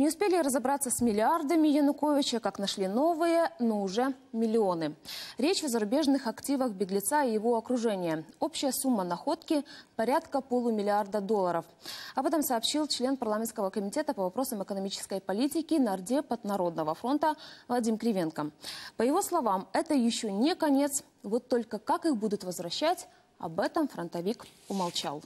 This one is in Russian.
Не успели разобраться с миллиардами Януковича, как нашли новые, но уже миллионы. Речь о зарубежных активах беглеца и его окружения. Общая сумма находки – порядка полумиллиарда долларов. Об этом сообщил член парламентского комитета по вопросам экономической политики Нардеп от Народного фронта Вадим Кривенко. По его словам, это еще не конец. Вот только как их будут возвращать, об этом фронтовик умолчал.